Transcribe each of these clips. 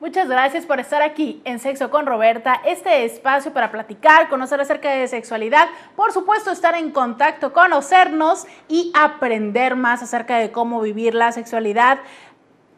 Muchas gracias por estar aquí en Sexo con Roberta, este espacio para platicar, conocer acerca de sexualidad, por supuesto estar en contacto, conocernos y aprender más acerca de cómo vivir la sexualidad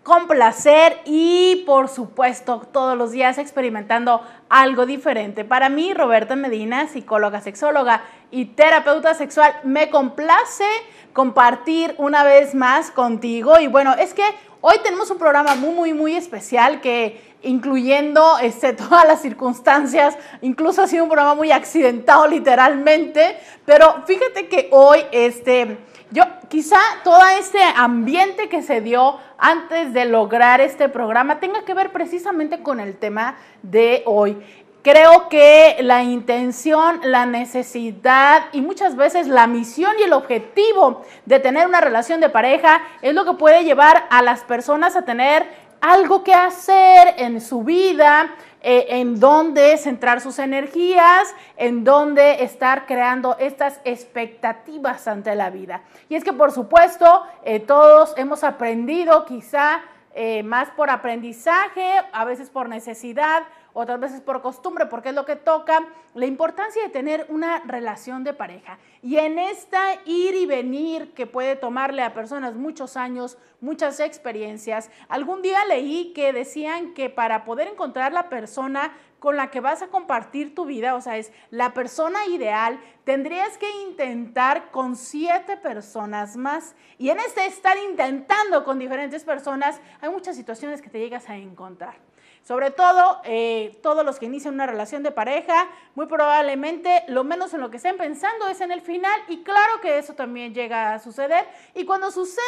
con placer y por supuesto todos los días experimentando algo diferente. Para mí, Roberta Medina, psicóloga, sexóloga y terapeuta sexual, me complace compartir una vez más contigo. Y bueno, es que hoy tenemos un programa muy, muy, muy especial que incluyendo este, todas las circunstancias, incluso ha sido un programa muy accidentado literalmente, pero fíjate que hoy este yo, quizá todo este ambiente que se dio antes de lograr este programa tenga que ver precisamente con el tema de hoy. Creo que la intención, la necesidad y muchas veces la misión y el objetivo de tener una relación de pareja es lo que puede llevar a las personas a tener algo que hacer en su vida, eh, en dónde centrar sus energías, en dónde estar creando estas expectativas ante la vida. Y es que por supuesto eh, todos hemos aprendido quizá eh, más por aprendizaje, a veces por necesidad, otras veces por costumbre, porque es lo que toca, la importancia de tener una relación de pareja. Y en esta ir y venir que puede tomarle a personas muchos años, muchas experiencias, algún día leí que decían que para poder encontrar la persona con la que vas a compartir tu vida, o sea, es la persona ideal, tendrías que intentar con siete personas más. Y en este estar intentando con diferentes personas, hay muchas situaciones que te llegas a encontrar. Sobre todo, eh, todos los que inician una relación de pareja, muy probablemente lo menos en lo que estén pensando es en el final y claro que eso también llega a suceder. Y cuando sucede,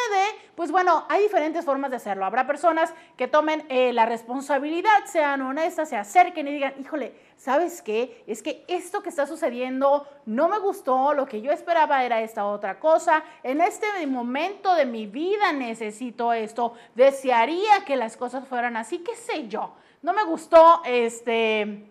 pues bueno, hay diferentes formas de hacerlo. Habrá personas que tomen eh, la responsabilidad, sean honestas, se acerquen y digan, híjole, ¿sabes qué? Es que esto que está sucediendo no me gustó, lo que yo esperaba era esta otra cosa, en este momento de mi vida necesito esto, desearía que las cosas fueran así, qué sé yo no me gustó, este,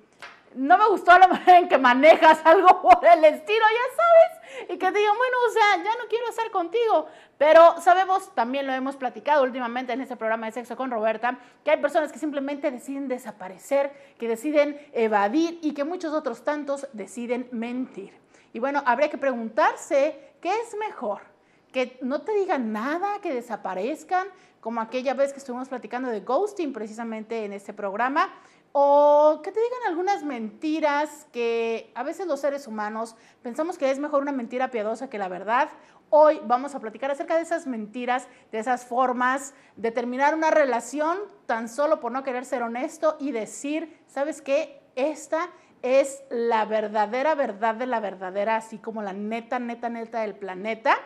no me gustó la manera en que manejas algo por el estilo, ya sabes, y que te digan, bueno, o sea, ya no quiero estar contigo, pero sabemos, también lo hemos platicado últimamente en este programa de Sexo con Roberta, que hay personas que simplemente deciden desaparecer, que deciden evadir y que muchos otros tantos deciden mentir. Y bueno, habría que preguntarse, ¿qué es mejor? que no te digan nada, que desaparezcan, como aquella vez que estuvimos platicando de ghosting precisamente en este programa, o que te digan algunas mentiras que a veces los seres humanos pensamos que es mejor una mentira piadosa que la verdad. Hoy vamos a platicar acerca de esas mentiras, de esas formas de terminar una relación tan solo por no querer ser honesto y decir, ¿sabes qué? Esta es la verdadera verdad de la verdadera, así como la neta, neta, neta del planeta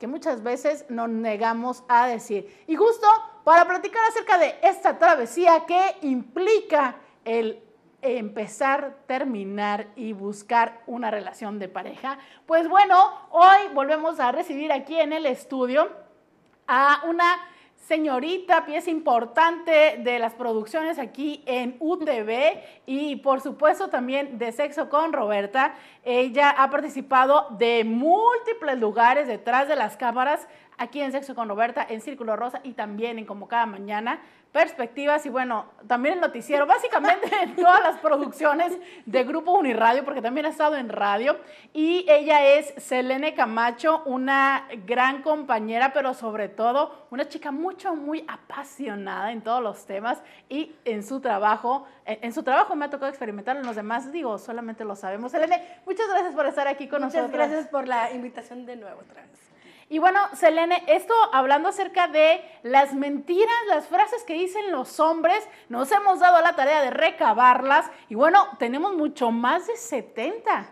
que muchas veces nos negamos a decir. Y justo para platicar acerca de esta travesía que implica el empezar, terminar y buscar una relación de pareja. Pues bueno, hoy volvemos a recibir aquí en el estudio a una señorita, pieza importante de las producciones aquí en UTV y por supuesto también de Sexo con Roberta. Ella ha participado de múltiples lugares detrás de las cámaras aquí en Sexo con Roberta, en Círculo Rosa y también en Como Cada Mañana perspectivas y bueno, también el noticiero, básicamente en todas las producciones de Grupo Uniradio, porque también ha estado en radio, y ella es Selene Camacho, una gran compañera, pero sobre todo una chica mucho, muy apasionada en todos los temas y en su trabajo, en, su trabajo me ha tocado experimentarlo, en los demás digo, solamente lo sabemos. Selene, muchas gracias por estar aquí con nosotros. Muchas gracias por la invitación de nuevo otra vez. Y bueno, Selene, esto hablando acerca de las mentiras, las frases que dicen los hombres, nos hemos dado la tarea de recabarlas y bueno, tenemos mucho más de 70.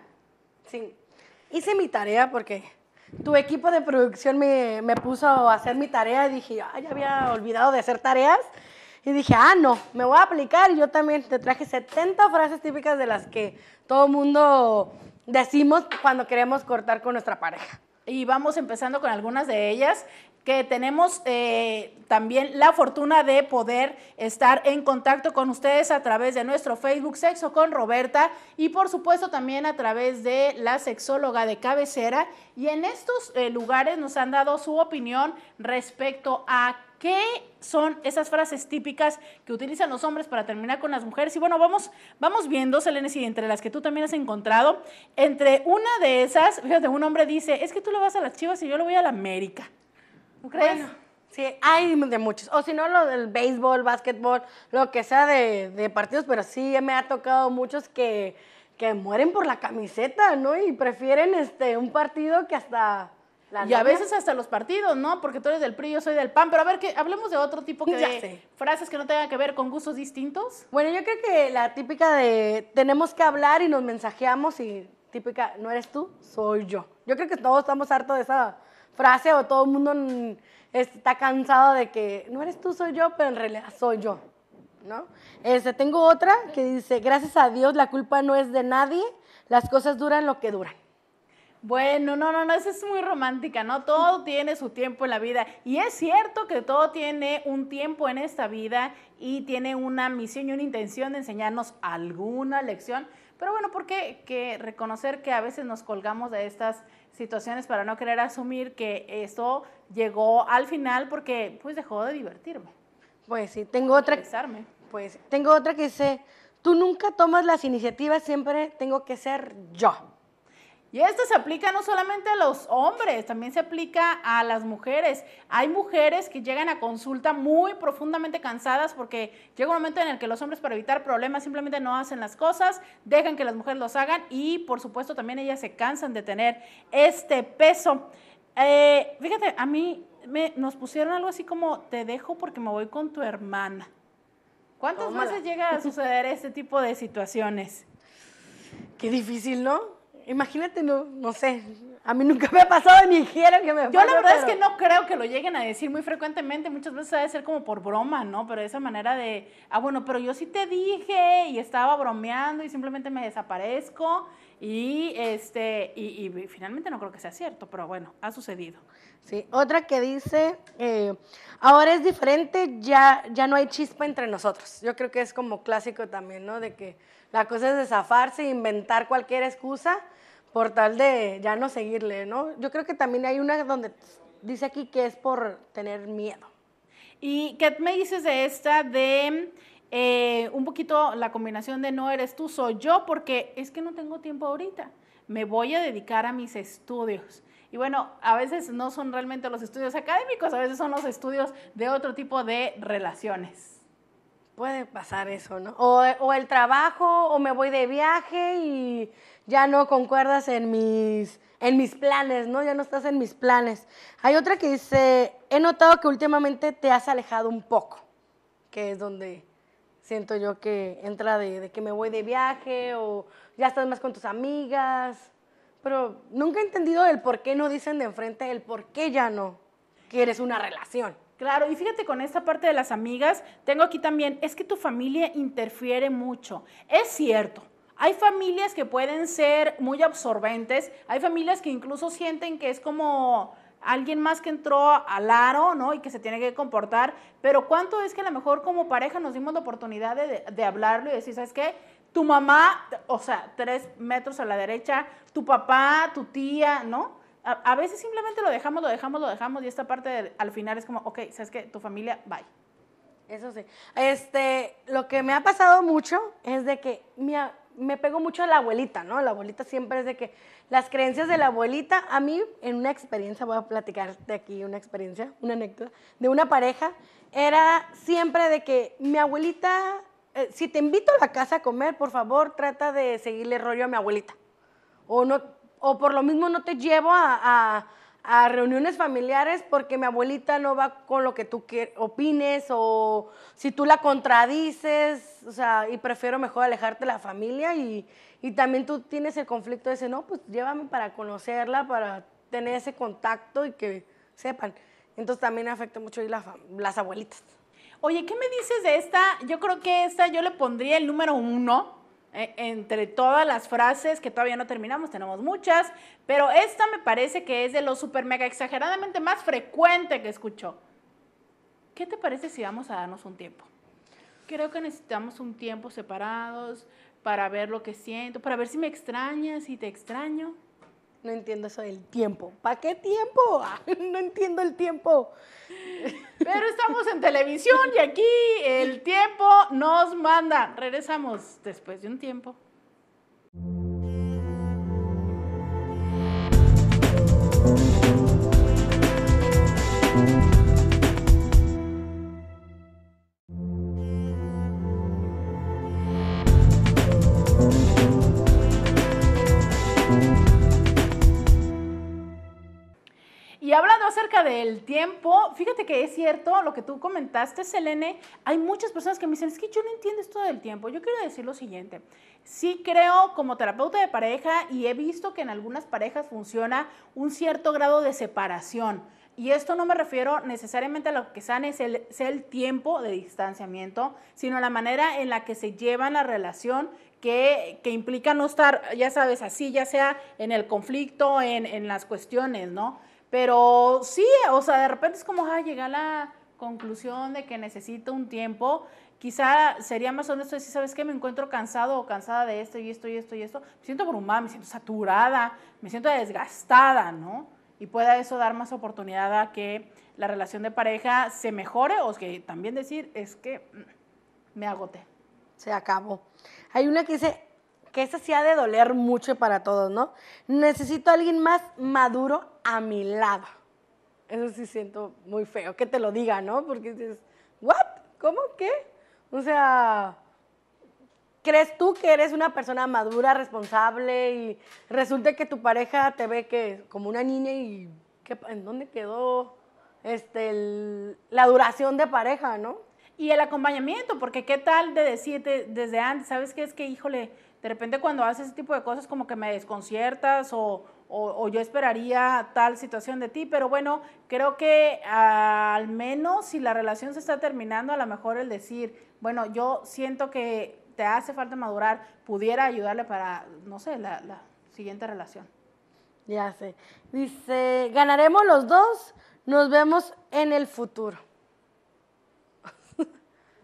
Sí, hice mi tarea porque tu equipo de producción me, puso a hacer mi tarea y dije, ya había olvidado de hacer tareas. Y dije, ah, no, me voy a aplicar. Y yo también te traje 70 frases típicas de las que todo mundo decimos cuando queremos cortar con nuestra pareja y vamos empezando con algunas de ellas que tenemos eh, también la fortuna de poder estar en contacto con ustedes a través de nuestro Facebook Sexo con Roberta y por supuesto también a través de la sexóloga de cabecera. Y en estos eh, lugares nos han dado su opinión respecto a ¿Qué son esas frases típicas que utilizan los hombres para terminar con las mujeres? Y bueno, vamos, vamos viendo, Selene, si entre las que tú también has encontrado, entre una de esas, fíjate, un hombre dice, es que tú lo vas a las chivas y yo lo voy a la América. ¿No crees? Bueno, sí, hay de muchos. O si no, lo del béisbol, básquetbol, lo que sea de, partidos, pero sí me ha tocado muchos que, mueren por la camiseta, ¿no? Y prefieren este, un partido que hasta y a veces hasta los partidos, ¿no? Porque tú eres del PRI, yo soy del PAN, pero a ver, que hablemos de otro tipo de frases que no tengan que ver con gustos distintos. Bueno, yo creo que la típica de tenemos que hablar y nos mensajeamos y típica, no eres tú, soy yo. Yo creo que todos estamos hartos de esa frase o todo el mundo está cansado de que no eres tú, soy yo, pero en realidad soy yo, ¿no? Este, tengo otra que dice, gracias a Dios la culpa no es de nadie, las cosas duran lo que duran. Bueno, no, no, no, eso es muy romántica, ¿no? Todo tiene su tiempo en la vida. Y es cierto que todo tiene un tiempo en esta vida y tiene una misión y una intención de enseñarnos alguna lección. Pero bueno, porque que reconocer que a veces nos colgamos de estas situaciones para no querer asumir que esto llegó al final porque pues dejó de divertirme. Pues sí, tengo otra. Pues tengo otra que dice, tú nunca tomas las iniciativas, siempre tengo que ser yo. Y esto se aplica no solamente a los hombres, también se aplica a las mujeres. Hay mujeres que llegan a consulta muy profundamente cansadas porque llega un momento en el que los hombres para evitar problemas simplemente no hacen las cosas, dejan que las mujeres los hagan y por supuesto también ellas se cansan de tener este peso. Eh, fíjate, a mí nos pusieron algo así como, te dejo porque me voy con tu hermana. ¿Cuántas veces llega a suceder este tipo de situaciones? Qué difícil, ¿no? Imagínate, no, no sé. A mí nunca me ha pasado ni quiero que me Yo la verdad es que no creo que lo lleguen a decir muy frecuentemente. Muchas veces debe ser como por broma, ¿no? Pero esa manera de, ah, bueno, pero yo sí te dije y estaba bromeando y simplemente me desaparezco. Y, este, y, finalmente no creo que sea cierto, pero bueno, ha sucedido. Sí, otra que dice, eh, ahora es diferente, ya, ya no hay chispa entre nosotros. Yo creo que es como clásico también, ¿no? De que la cosa es desafarse, inventar cualquier excusa por tal de ya no seguirle, ¿no? Yo creo que también hay una donde dice aquí que es por tener miedo. ¿Y qué me dices de esta de eh, un poquito la combinación de no eres tú, soy yo, porque es que no tengo tiempo ahorita? Me voy a dedicar a mis estudios. Y bueno, a veces no son realmente los estudios académicos, a veces son los estudios de otro tipo de relaciones puede pasar eso, ¿no? O, el trabajo, o me voy de viaje y ya no concuerdas en mis, en mis planes, ¿no? Ya no estás en mis planes. Hay otra que dice, he notado que últimamente te has alejado un poco, que es donde siento yo que entra de, de que me voy de viaje o ya estás más con tus amigas, pero nunca he entendido el por qué no dicen de enfrente, el por qué ya no quieres una relación. Claro, y fíjate con esta parte de las amigas, tengo aquí también, es que tu familia interfiere mucho. Es cierto, hay familias que pueden ser muy absorbentes, hay familias que incluso sienten que es como alguien más que entró al aro, ¿no? Y que se tiene que comportar, pero ¿cuánto es que a lo mejor como pareja nos dimos la oportunidad de, de hablarlo y decir, ¿sabes qué? Tu mamá, o sea, tres metros a la derecha, tu papá, tu tía, ¿no? a, veces simplemente lo dejamos, lo dejamos, lo dejamos y esta parte al final es como, ok, sabes que tu familia, bye. Eso sí. Este, lo que me ha pasado mucho es de que me me pego mucho a la abuelita, ¿no? La abuelita siempre es de que las creencias de la abuelita, a mí, en una experiencia, voy a platicar de aquí una experiencia, una anécdota, de una pareja, era siempre de que mi abuelita, eh, si te invito a la casa a comer, por favor, trata de seguirle rollo a mi abuelita. O no, o por lo mismo no te llevo a, reuniones familiares porque mi abuelita no va con lo que tú opines o si tú la contradices, o sea, y prefiero mejor alejarte de la familia y, también tú tienes el conflicto de ese, no, pues llévame para conocerla, para tener ese contacto y que sepan. Entonces también afecta mucho a las abuelitas. Oye, ¿qué me dices de esta? Yo creo que esta yo le pondría el número uno, e, entre todas las frases que todavía no terminamos, tenemos muchas, pero esta me parece que es de lo super mega exageradamente más frecuente que escucho. ¿Qué te parece si vamos a darnos un tiempo? Creo que necesitamos un tiempo separados para ver lo que siento, para ver si me extrañas, si te extraño. No entiendo eso del tiempo. ¿Para qué tiempo? No entiendo el tiempo. Pero estamos en televisión y aquí el tiempo nos manda. Regresamos después de un tiempo. del tiempo, fíjate que es cierto lo que tú comentaste, Selene. Hay muchas personas que me dicen, es que yo no entiendo esto del tiempo. Yo quiero decir lo siguiente. Sí creo como terapeuta de pareja y he visto que en algunas parejas funciona un cierto grado de separación. Y esto no me refiero necesariamente a lo que sane es el, tiempo de distanciamiento, sino a la manera en la que se lleva la relación que, que, implica no estar, ya sabes, así, ya sea en el conflicto, en, en las cuestiones, ¿no? Pero sí, o sea, de repente es como, ah, llegué a la conclusión de que necesito un tiempo. Quizá sería más honesto decir, ¿sabes qué? Me encuentro cansado o cansada de esto y esto y esto y esto. Me siento abrumada, me siento saturada, me siento desgastada, ¿no? Y pueda eso dar más oportunidad a que la relación de pareja se mejore o que también decir, es que mm, me agoté. Se acabó. Hay una que dice, que esa sí ha de doler mucho para todos, ¿no? Necesito a alguien más maduro a mi lado. Eso sí siento muy feo que te lo diga, ¿no? Porque dices, ¿what? ¿Cómo qué? O sea, ¿crees tú que eres una persona madura, responsable y resulta que tu pareja te ve que como una niña y en dónde quedó este, la duración de pareja, ¿no? Y el acompañamiento, porque qué tal de decirte desde antes, ¿sabes qué? Es que, híjole, de repente cuando haces ese tipo de cosas como que me desconciertas o, yo esperaría tal situación de ti, pero bueno, creo que ah, al menos si la relación se está terminando, a lo mejor el decir, bueno, yo siento que te hace falta madurar, pudiera ayudarle para, no sé, la, la siguiente relación. Ya sé. Dice, ganaremos los dos, nos vemos en el futuro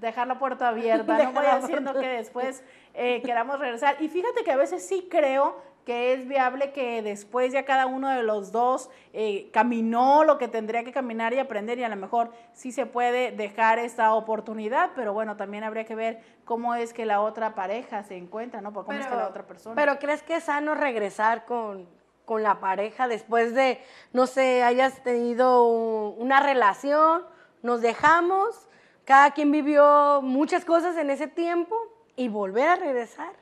dejar la puerta abierta, no voy haciendo que después eh, queramos regresar. Y fíjate que a veces sí creo que es viable que después ya cada uno de los dos eh, caminó lo que tendría que caminar y aprender y a lo mejor sí se puede dejar esta oportunidad, pero bueno, también habría que ver cómo es que la otra pareja se encuentra, ¿no? cómo es que la otra persona. Pero ¿crees que es sano regresar con, con la pareja después de, no sé, hayas tenido una relación, nos dejamos cada quien vivió muchas cosas en ese tiempo y volver a regresar.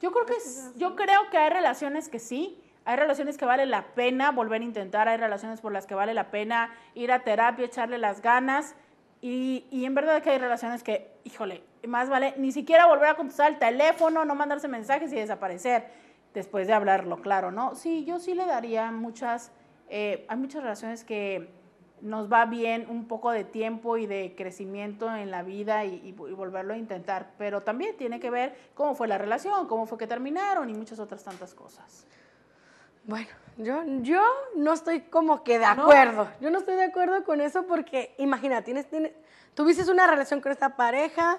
Yo creo que, yo creo que hay relaciones que sí, hay relaciones que vale la pena volver a intentar, hay relaciones por las que vale la pena ir a terapia, echarle las ganas. Y, y, en verdad que hay relaciones que, híjole, más vale ni siquiera volver a contestar el teléfono, no mandarse mensajes y desaparecer después de hablarlo, claro, ¿no? Sí, yo sí le daría muchas, eh, hay muchas relaciones que nos va bien un poco de tiempo y de crecimiento en la vida y, volverlo a intentar, pero también tiene que ver cómo fue la relación, cómo fue que terminaron y muchas otras tantas cosas. Bueno, yo, yo no estoy como que de acuerdo. Yo no estoy de acuerdo con eso porque, imagina, tienes, tienes tuviste una relación con esta pareja,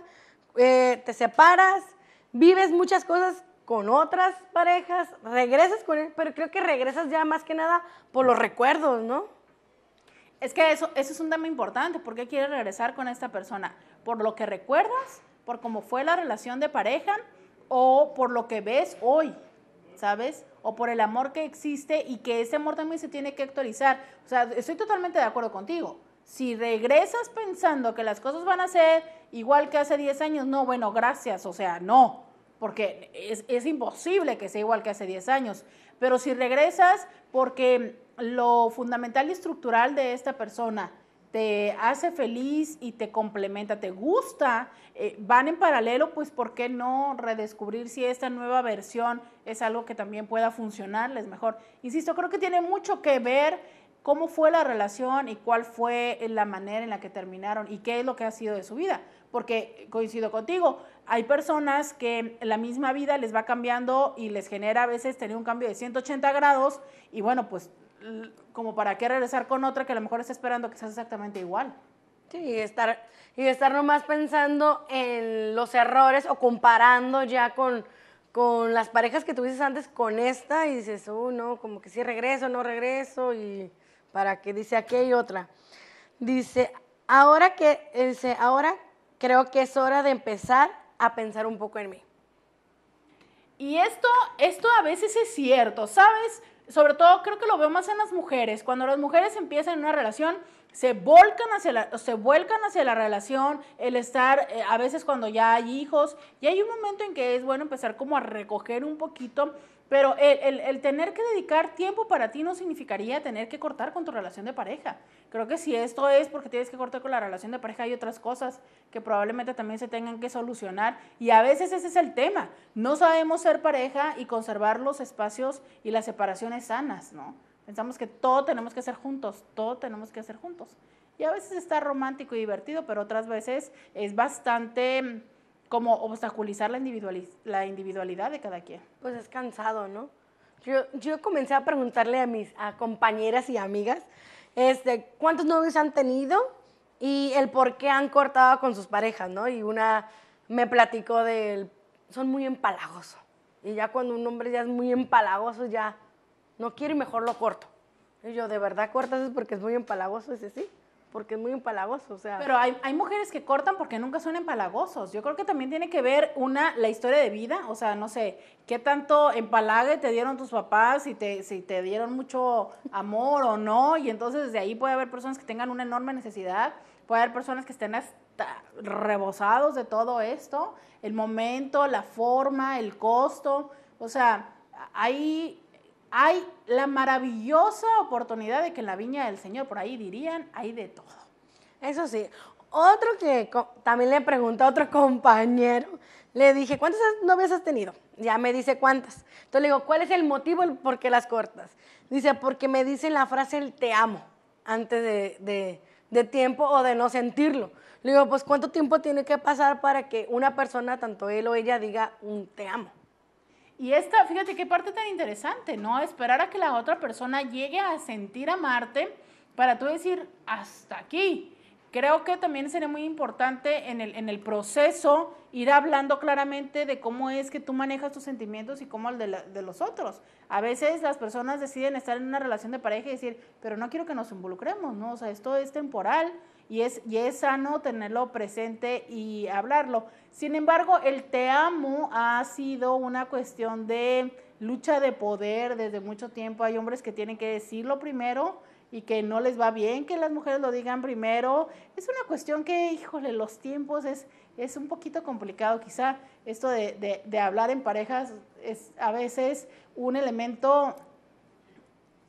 eh, te separas, vives muchas cosas con otras parejas, regresas con él, pero creo que regresas ya más que nada por los recuerdos, ¿no? Es que eso, eso es un tema importante. ¿Por qué quieres regresar con esta persona? ¿Por lo que recuerdas? ¿Por cómo fue la relación de pareja? ¿O por lo que ves hoy? ¿Sabes? O por el amor que existe y que ese amor también se tiene que actualizar. O sea, estoy totalmente de acuerdo contigo. Si regresas pensando que las cosas van a ser igual que hace 10 años, no, bueno, gracias. O sea, no porque es, es, imposible que sea igual que hace 10 años. Pero si regresas porque lo fundamental y estructural de esta persona te hace feliz y te complementa, te gusta, eh, van en paralelo, pues ¿por qué no redescubrir si esta nueva versión es algo que también pueda funcionarles mejor? Insisto, creo que tiene mucho que ver cómo fue la relación y cuál fue la manera en la que terminaron y qué es lo que ha sido de su vida. Porque coincido contigo, hay personas que la misma vida les va cambiando y les genera a veces tener un cambio de 180 grados y bueno, pues como para qué regresar con otra que a lo mejor está esperando que sea exactamente igual. y estar, y estar nomás pensando en los errores o comparando ya con, las parejas que tuviste antes con esta y dices, oh, no, como que sí regreso, no regreso y para qué dice aquí y otra. Dice, ahora que, ahora creo que es hora de empezar a pensar un poco en mí. Y esto, esto a veces es cierto, ¿sabes? sobre todo creo que lo veo más en las mujeres. Cuando las mujeres empiezan una relación, se hacia se vuelcan hacia la relación, el estar eh, a veces cuando ya hay hijos, y hay un momento en que es bueno empezar como a recoger un poquito, pero el, el, tener que dedicar tiempo para ti no significaría tener que cortar con tu relación de pareja. Creo que si esto es porque tienes que cortar con la relación de pareja, hay otras cosas que probablemente también se tengan que solucionar, y a veces ese es el tema, no sabemos ser pareja y conservar los espacios y las separaciones sanas, ¿no? Pensamos que todo tenemos que hacer juntos, todo tenemos que hacer juntos. Y a veces está romántico y divertido, pero otras veces es bastante mm, como obstaculizar la, individualidad de cada quien. Pues es cansado, ¿no? Yo, yo comencé a preguntarle a mis compañeras y amigas este, cuántos novios han tenido y el por qué han cortado con sus parejas, ¿no? Y una me platicó del, son muy empalagosos. Y ya cuando un hombre ya es muy empalagoso, ya no quiero y mejor lo corto. Y yo, ¿de verdad cortas es porque es muy empalagoso? ese sí, porque es muy empalagoso, o sea. Pero hay, mujeres que cortan porque nunca son empalagosos. Yo creo que también tiene que ver, una, la historia de vida, o sea, no sé, qué tanto empalague te dieron tus papás, si te, si te dieron mucho amor o no, y entonces desde ahí puede haber personas que tengan una enorme necesidad, puede haber personas que estén hasta rebosados de todo esto, el momento, la forma, el costo, o sea, hay hay la maravillosa oportunidad de que la viña del Señor, por ahí dirían, hay de todo. Eso sí, otro que también le pregunté a otro compañero, le dije, ¿cuántas novias has tenido? Ya me dice cuántas. Entonces le digo, ¿cuál es el motivo por qué las cortas? Dice, porque me dice la frase el te amo antes de, de tiempo o de no sentirlo. Le digo, pues ¿cuánto tiempo tiene que pasar para que una persona, tanto él o ella, diga un te amo? Y esta, fíjate qué parte tan interesante, ¿no? Esperar a que la otra persona llegue a sentir amarte para tú decir, hasta aquí. Creo que también sería muy importante en el, en el proceso ir hablando claramente de cómo es que tú manejas tus sentimientos y cómo el de, los otros. A veces las personas deciden estar en una relación de pareja y decir, pero no quiero que nos involucremos, ¿no? O sea, esto es temporal y es, y es sano tenerlo presente y hablarlo. Sin embargo, el te amo ha sido una cuestión de lucha de poder desde mucho tiempo. Hay hombres que tienen que decirlo primero y que no les va bien que las mujeres lo digan primero. Es una cuestión que, híjole, los tiempos es, es un poquito complicado. Quizá esto de, hablar en parejas es a veces un elemento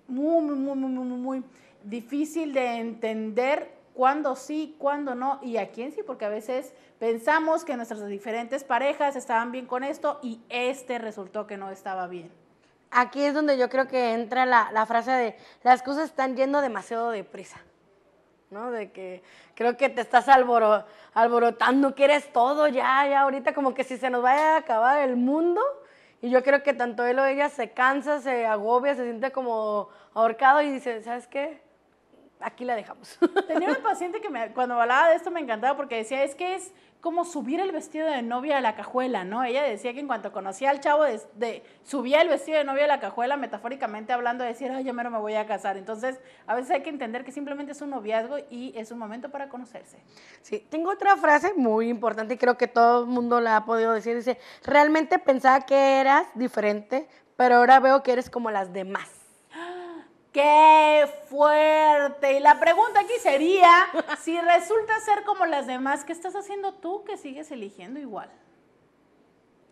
muy, muy, muy, muy, muy difícil de entender cuándo sí, cuándo no y a quién sí, porque a veces pensamos que nuestras diferentes parejas estaban bien con esto y este resultó que no estaba bien. Aquí es donde yo creo que entra la, frase de las cosas están yendo demasiado deprisa. ¿no? De que creo que te estás alborotando, quieres todo ya, ya ahorita como que si se nos vaya a acabar el mundo. Y yo creo que tanto él o ella se cansa, se agobia, se siente como ahorcado y dice, ¿sabes qué? aquí la dejamos. Tenía una paciente que cuando hablaba de esto me encantaba porque decía, es que es como subir el vestido de novia a la cajuela, ¿no? Ella decía que en cuanto conocía al chavo, de, subía el vestido de novia a la cajuela, metafóricamente hablando, decía, decir, ay, yo mero me voy a casar. Entonces, a veces hay que entender que simplemente es un noviazgo y es un momento para conocerse. Sí, tengo otra frase muy importante y creo que todo el mundo la ha podido decir. Dice, realmente pensaba que eras diferente, pero ahora veo que eres como las demás. ¡Qué fuerte! Y la pregunta aquí sería, si resulta ser como las demás, ¿qué estás haciendo tú que sigues eligiendo igual?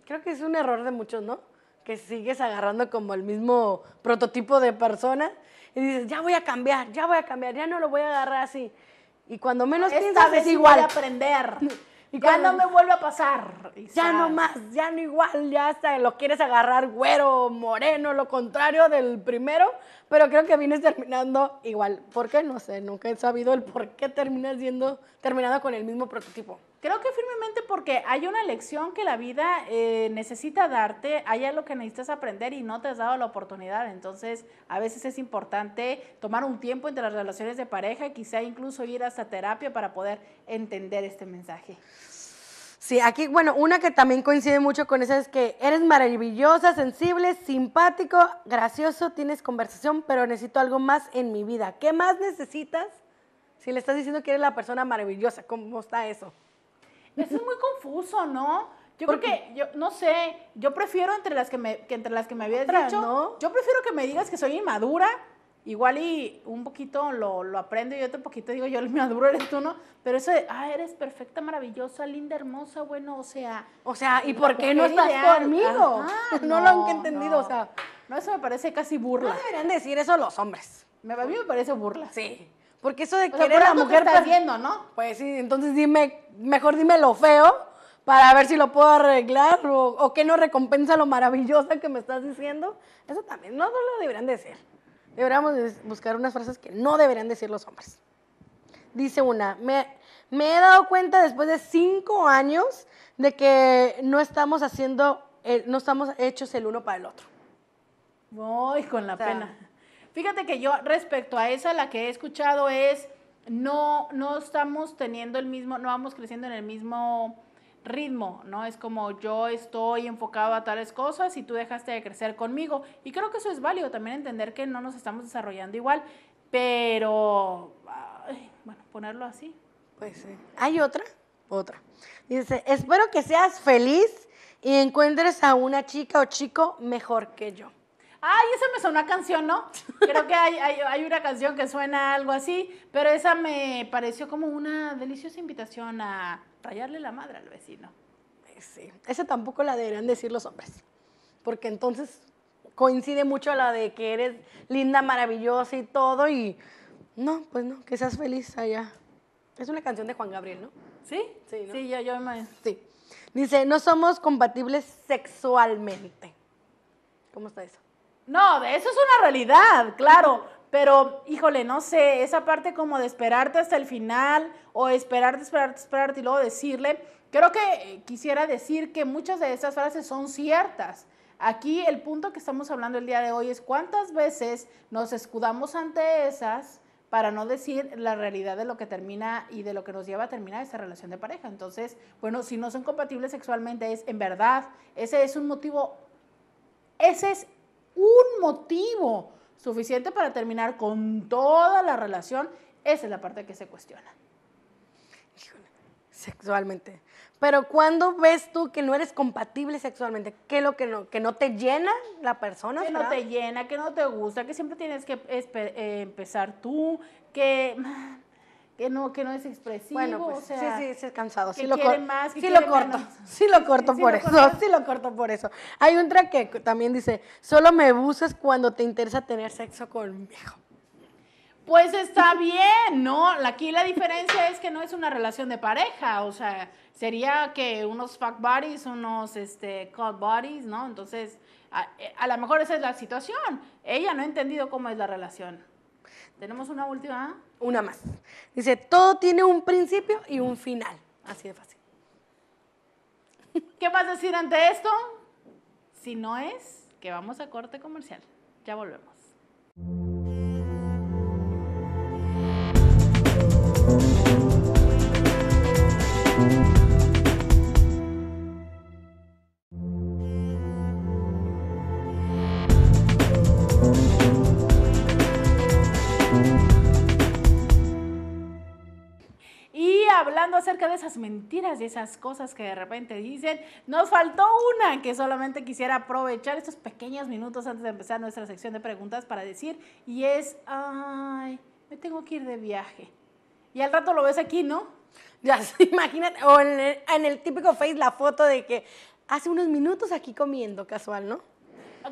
Creo que es un error de muchos, ¿no? Que sigues agarrando como el mismo prototipo de persona y dices, ya voy a cambiar, ya voy a cambiar, ya no lo voy a agarrar así. Y cuando menos Esta piensas es igual. a aprender. Y cuando, me vuelve a pasar. ya no más, ya no igual, ya hasta lo quieres agarrar güero, moreno, lo contrario del primero, pero creo que vienes terminando igual. ¿Por qué? No sé, nunca he sabido el por qué terminas siendo, terminando con el mismo prototipo. Creo que firmemente porque hay una lección que la vida eh, necesita darte, hay algo que necesitas aprender y no te has dado la oportunidad. Entonces, a veces es importante tomar un tiempo entre las relaciones de pareja, y quizá incluso ir hasta terapia para poder entender este mensaje. Sí, aquí, bueno, una que también coincide mucho con esa es que eres maravillosa, sensible, simpático, gracioso, tienes conversación, pero necesito algo más en mi vida. ¿Qué más necesitas? Si le estás diciendo que eres la persona maravillosa, ¿cómo está eso? Eso es muy confuso, ¿no? Yo creo que, yo no sé, yo prefiero entre las que me, que entre las que me habías dicho, yo prefiero que me digas que soy inmadura, igual y un poquito lo, lo aprendo y otro poquito digo yo inmaduro eres tú, ¿no? Pero eso de, ah, eres perfecta, maravillosa, linda, hermosa, bueno, o sea. O sea, ¿y por qué no estás conmigo? no, lo han entendido, o sea. No, eso me parece casi burla. No deberían decir eso los hombres. a mí me parece burla. Sí. Porque eso de querer a la mujer. Estás viendo, ¿no? Pues sí, entonces dime, mejor dime lo feo para ver si lo puedo arreglar o, qué que no recompensa lo maravillosa que me estás diciendo. Eso también, no, no lo deberían decir. Deberíamos buscar unas frases que no deberían decir los hombres. Dice una, me, he dado cuenta después de cinco años de que no estamos haciendo, no estamos hechos el uno para el otro. Voy con la pena. Fíjate que yo respecto a esa, la que he escuchado es, no, no estamos teniendo el mismo, no vamos creciendo en el mismo ritmo, ¿no? Es como yo estoy enfocado a tales cosas y tú dejaste de crecer conmigo. Y creo que eso es válido, también entender que no nos estamos desarrollando igual, pero, bueno, ponerlo así. Pues sí. ¿Hay otra? Otra. Dice, espero que seas feliz y encuentres a una chica o chico mejor que yo. Ay, esa me sonó a canción, ¿no? Creo que hay, una canción que suena algo así, pero esa me pareció como una deliciosa invitación a rayarle la madre al vecino. Sí, esa tampoco la deberían decir los hombres, porque entonces coincide mucho la de que eres linda, maravillosa y todo, y no, pues no, que seas feliz allá. Es una canción de Juan Gabriel, ¿no? Sí, sí, sí yo, yo me... Sí. Dice, no somos compatibles sexualmente. ¿Cómo está eso? No, eso es una realidad, claro. Pero, híjole, no sé, esa parte como de esperarte hasta el final o esperarte, esperarte, esperarte y luego decirle, creo que eh, quisiera decir que muchas de esas frases son ciertas. Aquí el punto que estamos hablando el día de hoy es cuántas veces nos escudamos ante esas para no decir la realidad de lo que termina y de lo que nos lleva a terminar esa relación de pareja. Entonces, bueno, si no son compatibles sexualmente es en verdad, ese es un motivo, ese es un motivo suficiente para terminar con toda la relación, esa es la parte que se cuestiona. Sexualmente. Pero cuando ves tú que no eres compatible sexualmente, ¿qué es lo que no, que no te llena la persona? Que no te llena, que no te gusta, que siempre tienes que eh, empezar tú, que que no, que no es expresivo. Bueno, pues, sí, sí, es cansado. sí lo, corto. Sí lo corto por eso. Sí lo corto por eso. Hay un track que también dice, solo me buscas cuando te interesa tener sexo con conmigo. Pues está bien, ¿no? Aquí la diferencia es que no es una relación de pareja, o sea, sería que unos fuck buddies, unos este, cold buddies, ¿no? Entonces, a, eh, a lo mejor esa es la situación. Ella no ha entendido cómo es la relación. Tenemos una última. Una más. Dice, todo tiene un principio y un final. Así de fácil. ¿Qué a decir ante esto? Si no es, que vamos a corte comercial. Ya volvemos. acerca de esas mentiras y esas cosas que de repente dicen. Nos faltó una que solamente quisiera aprovechar estos pequeños minutos antes de empezar nuestra sección de preguntas para decir, y es, ay, me tengo que ir de viaje. Y al rato lo ves aquí, ¿no? Ya, imagínate, o en el, típico Face la foto de que hace unos minutos aquí comiendo, casual, ¿no?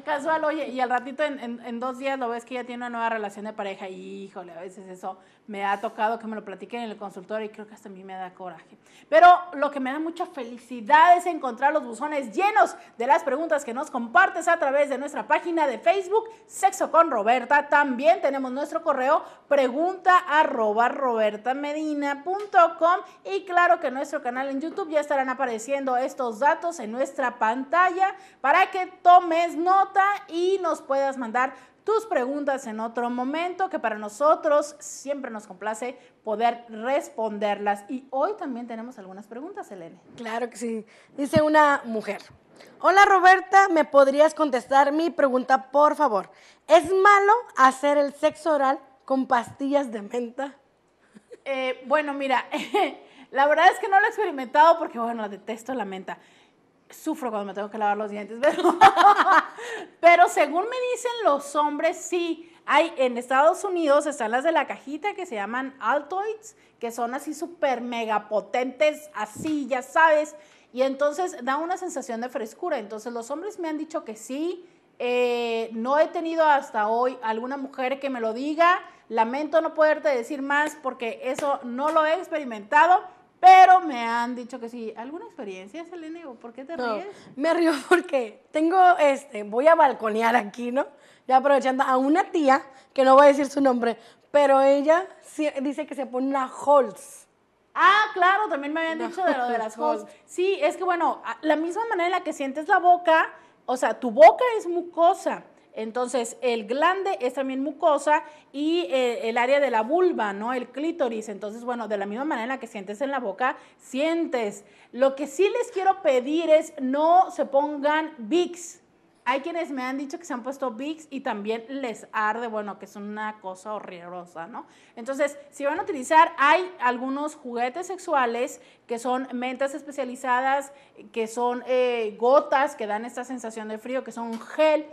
casual, oye, y al ratito en, en, dos días lo ves que ya tiene una nueva relación de pareja, y híjole, a veces eso me ha tocado que me lo platiquen en el consultorio y creo que hasta a mí me da coraje. Pero lo que me da mucha felicidad es encontrar los buzones llenos de las preguntas que nos compartes a través de nuestra página de Facebook, Sexo con Roberta. También tenemos nuestro correo, pregunta arroba robertamedina.com y claro que nuestro canal en YouTube ya estarán apareciendo estos datos en nuestra pantalla para que tomes nota y nos puedas mandar tus preguntas en otro momento, que para nosotros siempre nos complace poder responderlas. Y hoy también tenemos algunas preguntas, Elena. Claro que sí. Dice una mujer. Hola Roberta, ¿me podrías contestar mi pregunta, por favor? ¿Es malo hacer el sexo oral con pastillas de menta? Eh, bueno, mira, la verdad es que no lo he experimentado porque, bueno, detesto la menta sufro cuando me tengo que lavar los dientes, pero, según me dicen los hombres, sí. Hay, en Estados Unidos están las de la cajita que se llaman Altoids, que son así súper mega potentes, así, ya sabes. Y entonces da una sensación de frescura. Entonces los hombres me han dicho que sí. Eh, no he tenido hasta hoy alguna mujer que me lo diga. Lamento no poderte decir más porque eso no lo he experimentado pero me han dicho que sí. ¿Alguna experiencia, Selene? por qué te ríes? Me río porque tengo, este, voy a balconear aquí, ¿no? Ya aprovechando a una tía, que no voy a decir su nombre, pero ella dice que se pone una Holz. Ah, claro, también me habían dicho de lo de las Holz. Sí, es que bueno, la misma manera en la que sientes la boca, o sea, tu boca es mucosa entonces, el glande es también mucosa y eh, el área de la vulva, ¿no? El clítoris. Entonces, bueno, de la misma manera en la que sientes en la boca, sientes. Lo que sí les quiero pedir es no se pongan VIX. Hay quienes me han dicho que se han puesto VIX y también les arde, bueno, que es una cosa horrorosa, ¿no? Entonces, si van a utilizar, hay algunos juguetes sexuales que son mentas especializadas, que son eh, gotas que dan esta sensación de frío, que son gel.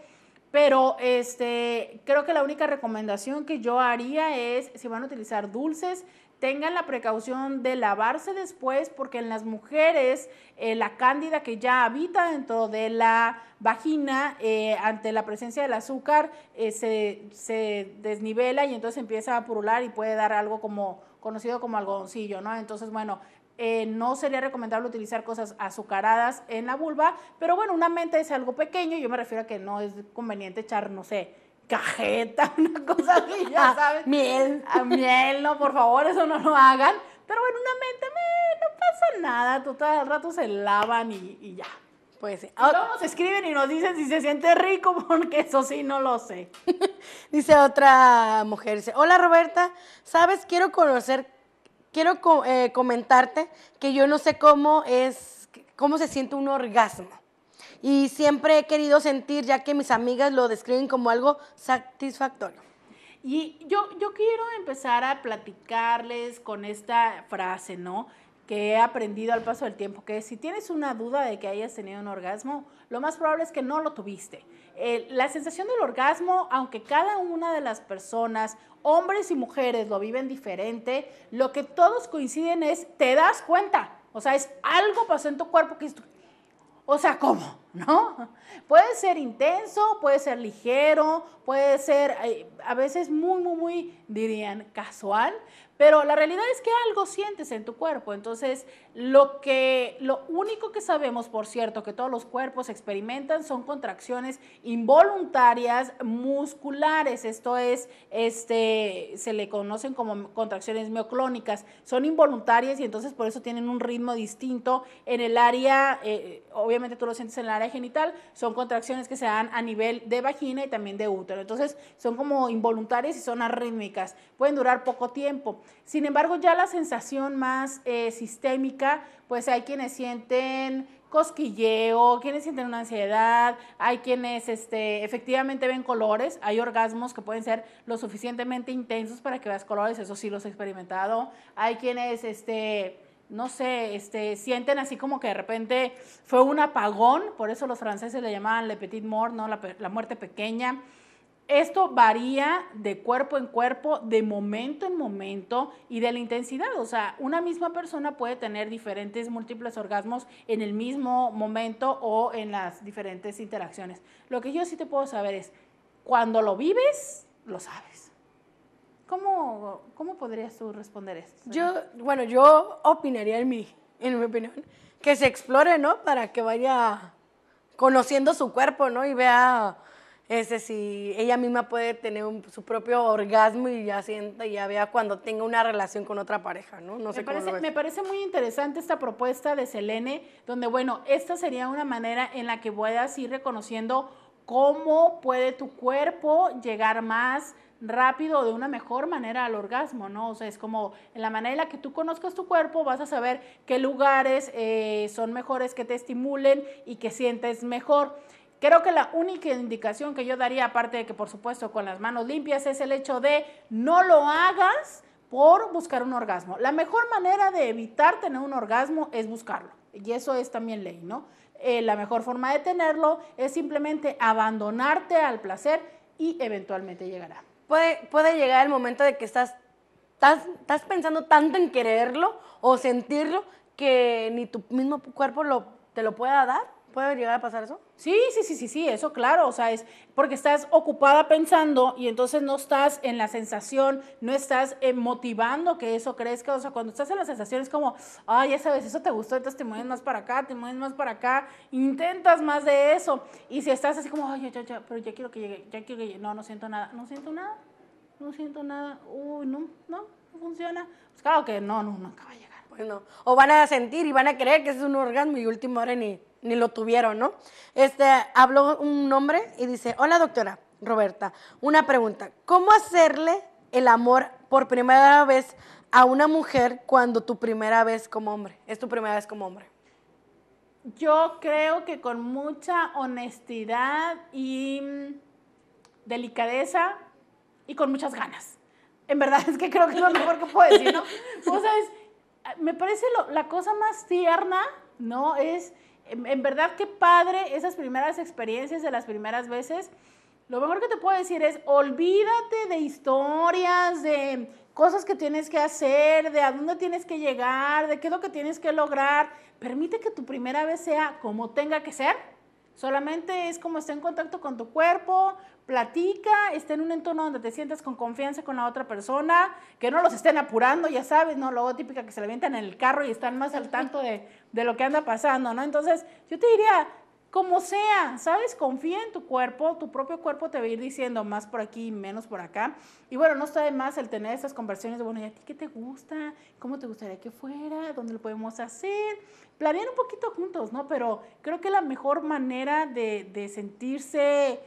Pero este, creo que la única recomendación que yo haría es, si van a utilizar dulces, tengan la precaución de lavarse después porque en las mujeres eh, la cándida que ya habita dentro de la vagina eh, ante la presencia del azúcar eh, se, se, desnivela y entonces empieza a purular y puede dar algo como conocido como algodoncillo, ¿no? Entonces, bueno, eh, no sería recomendable utilizar cosas azucaradas en la vulva, pero bueno, una menta es algo pequeño, yo me refiero a que no es conveniente echar, no sé, cajeta, una cosa así, ya ah, sabes. miel. A ah, miel, no, por favor, eso no lo hagan. Pero bueno, una mente, no pasa nada, todo el rato se lavan y, ya. Pues ahora nos escriben y nos dicen si se siente rico, porque eso sí no lo sé. dice otra mujer, dice, hola Roberta, ¿sabes? Quiero conocer quiero eh, comentarte que yo no sé cómo es, cómo se siente un orgasmo. Y siempre he querido sentir, ya que mis amigas lo describen como algo satisfactorio. Y yo, yo quiero empezar a platicarles con esta frase, ¿no? he aprendido al paso del tiempo, que si tienes una duda de que hayas tenido un orgasmo, lo más probable es que no lo tuviste. Eh, la sensación del orgasmo, aunque cada una de las personas, hombres y mujeres, lo viven diferente, lo que todos coinciden es, te das cuenta. O sea, es algo pasó en tu cuerpo que... O sea, ¿cómo? ¿No? Puede ser intenso, puede ser ligero, puede ser eh, a veces muy, muy, muy, dirían, casual, pero la realidad es que algo sientes en tu cuerpo, entonces lo, que, lo único que sabemos, por cierto, que todos los cuerpos experimentan son contracciones involuntarias musculares. Esto es, este, se le conocen como contracciones mioclónicas. Son involuntarias y entonces por eso tienen un ritmo distinto en el área, eh, obviamente tú lo sientes en el área genital, son contracciones que se dan a nivel de vagina y también de útero. Entonces son como involuntarias y son arrítmicas. Pueden durar poco tiempo. Sin embargo, ya la sensación más eh, sistémica, pues hay quienes sienten cosquilleo, quienes sienten una ansiedad, hay quienes este, efectivamente ven colores, hay orgasmos que pueden ser lo suficientemente intensos para que veas colores, eso sí los he experimentado, hay quienes, este, no sé, este, sienten así como que de repente fue un apagón, por eso los franceses le llamaban le petit mort, ¿no? la muerte pequeña, esto varía de cuerpo en cuerpo, de momento en momento y de la intensidad. O sea, una misma persona puede tener diferentes múltiples orgasmos en el mismo momento o en las diferentes interacciones. Lo que yo sí te puedo saber es, cuando lo vives, lo sabes. ¿Cómo, podrías tú responder esto? Yo, bueno, yo opinaría en mi, en mi opinión, que se explore, ¿no? Para que vaya conociendo su cuerpo, ¿no? Y vea es decir, ella misma puede tener su propio orgasmo y ya sienta y ya vea cuando tenga una relación con otra pareja, ¿no? No me sé parece, cómo Me parece muy interesante esta propuesta de Selene, donde bueno, esta sería una manera en la que puedas ir reconociendo cómo puede tu cuerpo llegar más rápido de una mejor manera al orgasmo, ¿no? O sea, es como en la manera en la que tú conozcas tu cuerpo vas a saber qué lugares eh, son mejores que te estimulen y que sientes mejor. Creo que la única indicación que yo daría, aparte de que por supuesto con las manos limpias, es el hecho de no lo hagas por buscar un orgasmo. La mejor manera de evitar tener un orgasmo es buscarlo. Y eso es también ley, ¿no? Eh, la mejor forma de tenerlo es simplemente abandonarte al placer y eventualmente llegará. Puede, puede llegar el momento de que estás, estás, pensando tanto en quererlo o sentirlo que ni tu mismo cuerpo lo, te lo pueda dar. ¿Puede llegar a pasar eso? Sí, sí, sí, sí, sí, eso claro, o sea, es porque estás ocupada pensando y entonces no estás en la sensación, no estás eh, motivando que eso crezca, o sea, cuando estás en la sensación es como, ay, ya sabes, eso te gustó, entonces te mueves más para acá, te mueves más para acá, intentas más de eso, y si estás así como, ay, ya, ya, pero ya quiero que llegue, ya quiero que llegue, no, no siento nada, no siento nada, no siento nada, uy, no, no, no funciona, pues claro que no, no, no acaba de llegar. Bueno, o van a sentir y van a creer que es un orgasmo y último, hora ni lo tuvieron, ¿no? Este, habló un hombre y dice, hola doctora Roberta, una pregunta, ¿cómo hacerle el amor por primera vez a una mujer cuando tu primera vez como hombre, es tu primera vez como hombre? Yo creo que con mucha honestidad y mm, delicadeza y con muchas ganas. En verdad es que creo que es lo mejor que puedo decir, ¿no? O sea, es, me parece la cosa más tierna, ¿no? Es en, verdad qué padre esas primeras experiencias de las primeras veces. Lo mejor que te puedo decir es, olvídate de historias, de cosas que tienes que hacer, de a dónde tienes que llegar, de qué es lo que tienes que lograr. Permite que tu primera vez sea como tenga que ser. Solamente es como estar en contacto con tu cuerpo, platica, esté en un entorno donde te sientas con confianza con la otra persona, que no los estén apurando, ya sabes, ¿no? Luego típica que se le avientan en el carro y están más al tanto de, lo que anda pasando, ¿no? Entonces, yo te diría, como sea, ¿sabes? Confía en tu cuerpo, tu propio cuerpo te va a ir diciendo más por aquí, y menos por acá. Y bueno, no está de más el tener estas conversaciones de, bueno, ¿y a ti qué te gusta? ¿Cómo te gustaría que fuera? ¿Dónde lo podemos hacer? Planear un poquito juntos, ¿no? Pero creo que la mejor manera de, de sentirse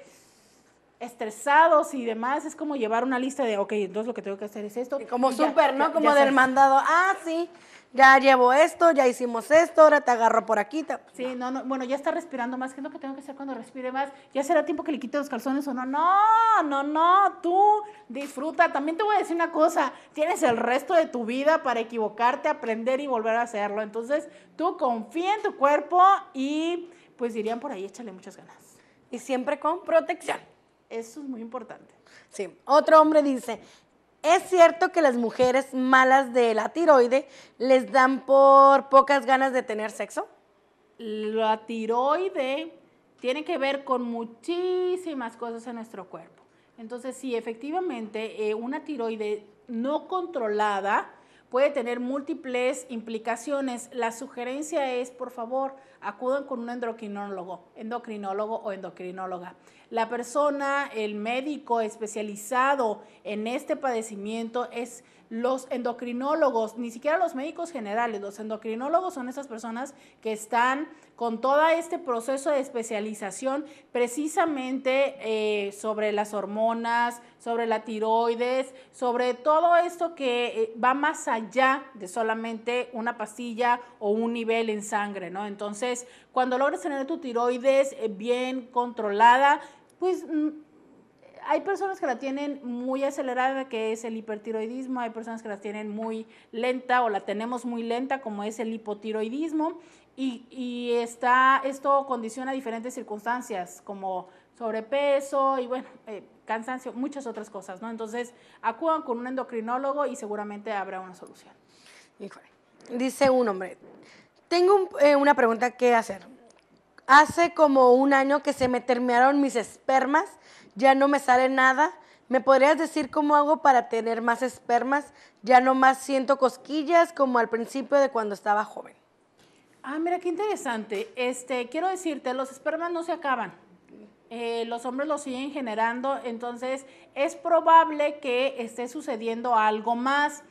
estresados y demás, es como llevar una lista de, ok, entonces lo que tengo que hacer es esto. como súper, ¿no? como del mandado, ah, sí, ya llevo esto, ya hicimos esto, ahora te agarro por aquí. Pues, sí, no, no, bueno, ya está respirando más, ¿qué es lo que tengo que hacer cuando respire más? ¿Ya será tiempo que le quite los calzones o no? No, no, no, tú disfruta. También te voy a decir una cosa, tienes el resto de tu vida para equivocarte, aprender y volver a hacerlo. Entonces, tú confía en tu cuerpo y pues dirían por ahí, échale muchas ganas. Y siempre con protección. Eso es muy importante. Sí, otro hombre dice, ¿es cierto que las mujeres malas de la tiroide les dan por pocas ganas de tener sexo? La tiroide tiene que ver con muchísimas cosas en nuestro cuerpo. Entonces, sí, efectivamente, eh, una tiroide no controlada puede tener múltiples implicaciones. La sugerencia es, por favor, acudan con un endocrinólogo, endocrinólogo o endocrinóloga. La persona, el médico especializado en este padecimiento es los endocrinólogos, ni siquiera los médicos generales, los endocrinólogos son esas personas que están con todo este proceso de especialización precisamente eh, sobre las hormonas, sobre la tiroides, sobre todo esto que eh, va más allá de solamente una pastilla o un nivel en sangre, ¿no? Entonces, cuando logres tener tu tiroides eh, bien controlada, pues mm, hay personas que la tienen muy acelerada, que es el hipertiroidismo, hay personas que la tienen muy lenta o la tenemos muy lenta, como es el hipotiroidismo, y, está, esto condiciona diferentes circunstancias, como sobrepeso y bueno, eh, cansancio, muchas otras cosas, ¿no? Entonces, acudan con un endocrinólogo y seguramente habrá una solución. Dice un hombre, tengo eh, una pregunta que hacer. Hace como un año que se me terminaron mis espermas, ya no me sale nada. ¿Me podrías decir cómo hago para tener más espermas? Ya no más siento cosquillas como al principio de cuando estaba joven. Ah, mira, qué interesante. Este, quiero decirte, los espermas no se acaban. Eh, los hombres los siguen generando, entonces es probable que esté sucediendo algo más.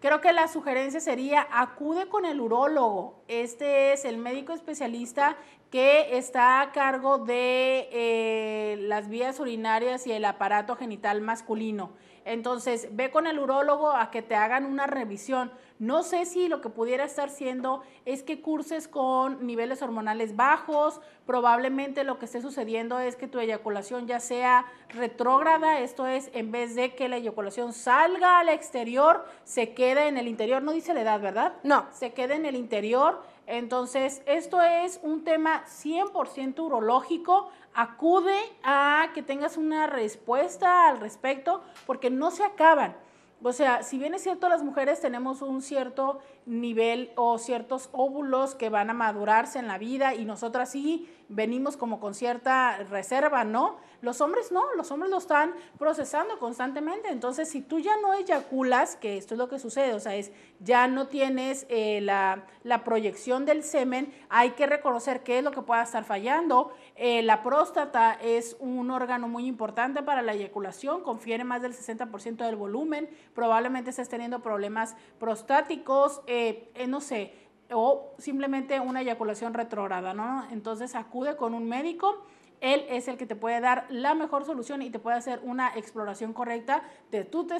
Creo que la sugerencia sería acude con el urólogo. Este es el médico especialista que está a cargo de eh, las vías urinarias y el aparato genital masculino. Entonces, ve con el urólogo a que te hagan una revisión. No sé si lo que pudiera estar siendo es que curses con niveles hormonales bajos, probablemente lo que esté sucediendo es que tu eyaculación ya sea retrógrada, esto es, en vez de que la eyaculación salga al exterior, se quede en el interior, no dice la edad, ¿verdad? No. Se queda en el interior entonces, esto es un tema 100% urológico. Acude a que tengas una respuesta al respecto porque no se acaban. O sea, si bien es cierto, las mujeres tenemos un cierto nivel o ciertos óvulos que van a madurarse en la vida y nosotras sí venimos como con cierta reserva, ¿no? Los hombres no, los hombres lo están procesando constantemente. Entonces, si tú ya no eyaculas, que esto es lo que sucede, o sea, es ya no tienes eh, la, proyección del semen, hay que reconocer qué es lo que pueda estar fallando. Eh, la próstata es un órgano muy importante para la eyaculación, confiere más del 60% del volumen, probablemente estés teniendo problemas prostáticos, eh, no sé, o simplemente una eyaculación retrógrada, ¿no? Entonces acude con un médico él es el que te puede dar la mejor solución y te puede hacer una exploración correcta de, tus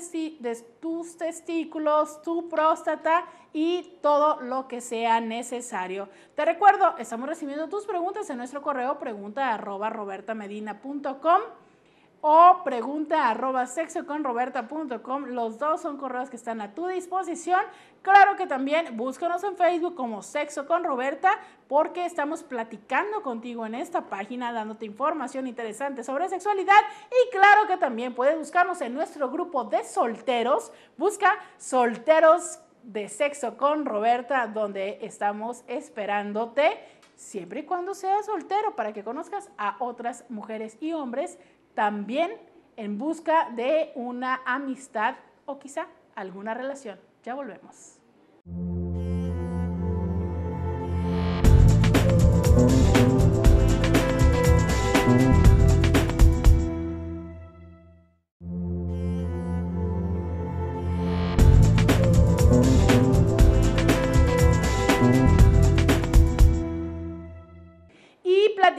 testículos, tu próstata y todo lo que sea necesario. Te recuerdo, estamos recibiendo tus preguntas en nuestro correo pregunta arroba robertamedina.com o pregunta arroba sexoconroberta.com. Los dos son correos que están a tu disposición. Claro que también búscanos en Facebook como Sexo con Roberta porque estamos platicando contigo en esta página, dándote información interesante sobre sexualidad. Y claro que también puedes buscarnos en nuestro grupo de solteros. Busca solteros de sexo con Roberta, donde estamos esperándote siempre y cuando seas soltero para que conozcas a otras mujeres y hombres también en busca de una amistad o quizá alguna relación. Ya volvemos.